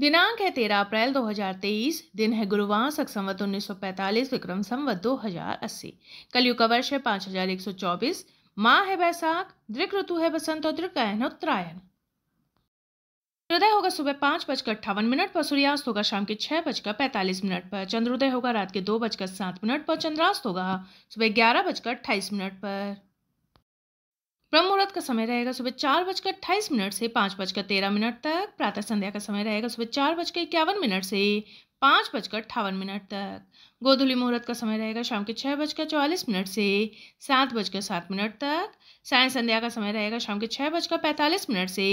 दिनांक है तेरह अप्रैल 2023 दिन है गुरुवार सख संवत पैंतालीस विक्रम संवत 2080 कलयुग का वर्ष है हजार एक सौ चौबीस माँ है बैसाख दृक ऋतु है बसंत और है उत्तरायण हृदय होगा सुबह पांच बजकर अट्ठावन मिनट पर सूर्यास्त होगा शाम के छह बजकर पैंतालीस मिनट पर चंद्रोदय होगा रात के दो बजकर सात मिनट पर चंद्रास्त होगा सुबह ग्यारह बजकर अट्ठाईस मिनट पर ब्रह्म मुहूर्त का समय रहेगा सुबह चार बजकर अट्ठाईस मिनट से पाँच बजकर तेरह मिनट तक प्रातः संध्या का समय रहेगा सुबह चार बजकर इक्यावन मिनट से पाँच बजकर अट्ठावन मिनट तक गोधुली मुहूर्त का समय रहेगा शाम के छः बजकर चौवालीस मिनट से सात बजकर सात मिनट तक साय संध्या का समय रहेगा शाम के छः बजकर पैंतालीस मिनट से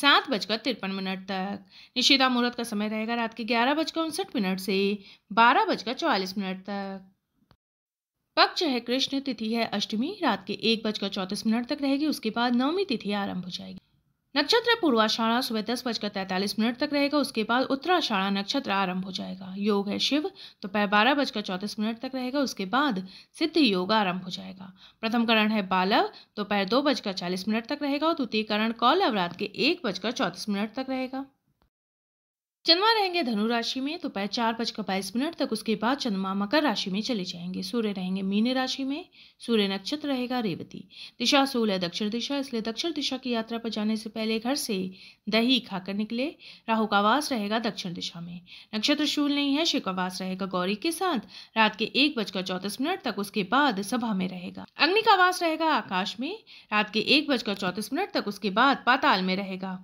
सात बजकर तिरपन मिनट तक निशिदा मुहूर्त का समय रहेगा रात के ग्यारह बजकर उनसठ मिनट से बारह बजकर चौवालीस मिनट तक पक्ष है कृष्ण तिथि है अष्टमी रात के एक बजकर चौतीस मिनट तक रहेगी उसके बाद नवमी तिथि आरंभ हो जाएगी नक्षत्र पूर्वाषाढ़ा सुबह दस बजकर तैंतालीस मिनट तक रहेगा उसके बाद उत्तराषाढ़ा नक्षत्र आरंभ हो जाएगा योग है शिव दोपहर तो बारह बजकर चौतीस मिनट तक रहेगा उसके बाद सिद्ध योग आरंभ हो जाएगा प्रथम करण है बालव दोपहर तो दो बजकर चालीस मिनट तक रहेगा और द्वितीय करण कौलव रात के एक बजकर चौंतीस मिनट तक रहेगा चंद्रमा रहेंगे धनु राशि में तो पै चार बजकर बाईस मिनट तक उसके बाद चंद्रमा मकर राशि में चले जाएंगे सूर्य रहेंगे मीन राशि में सूर्य नक्षत्र रहेगा रेवती दिशा सोल है दक्षिण दिशा इसलिए दक्षिण दिशा की यात्रा पर जाने से पहले घर से दही खाकर निकले राहु का वास रहेगा दक्षिण दिशा में नक्षत्र शूल नहीं है शिव का वास रहेगा गौरी के साथ रात के एक बजकर चौतीस मिनट तक उसके बाद सभा में रहेगा अग्नि का वास रहेगा आकाश में रात के एक बजकर चौतीस मिनट तक उसके बाद पाताल में रहेगा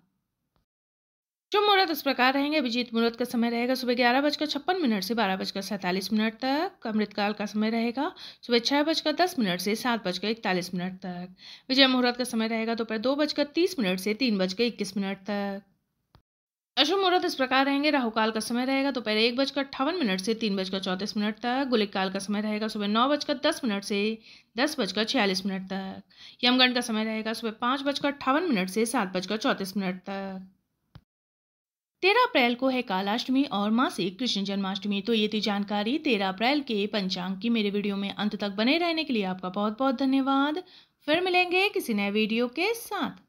शुभ मुहूर्त इस प्रकार रहेंगे अभिजीत मुहूर्त का समय रहेगा सुबह ग्यारह बजकर छप्पन मिनट से बारह बजकर सैंतालीस मिनट तक अमृतकाल का समय रहेगा सुबह छह बजकर दस मिनट से सात बजकर इकतालीस मिनट तक विजय मुहूर्त का समय रहेगा दोपहर दो बजकर तीस मिनट से तीन बजकर इक्कीस मिनट तक अशुभ मुहूर्त इस प्रकार रहेंगे राहु काल का समय रहेगा दोपहर एक बजकर अट्ठावन मिनट से तीन बजकर चौंतीस मिनट तक गुलिक काल का समय रहेगा सुबह नौ बजकर दस मिनट से दस बजकर छियालीस मिनट तक यमगण का समय रहेगा सुबह पाँच बजकर अट्ठावन मिनट से सात बजकर चौंतीस मिनट तक तेरह अप्रैल को है कालाष्टमी और मासिक कृष्ण जन्माष्टमी तो ये थी जानकारी तेरह अप्रैल के पंचांग की मेरे वीडियो में अंत तक बने रहने के लिए आपका बहुत बहुत धन्यवाद फिर मिलेंगे किसी नए वीडियो के साथ